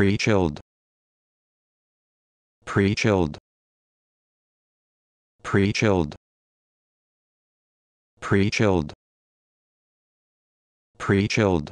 pre-chilled pre-chilled pre-chilled pre-chilled pre-chilled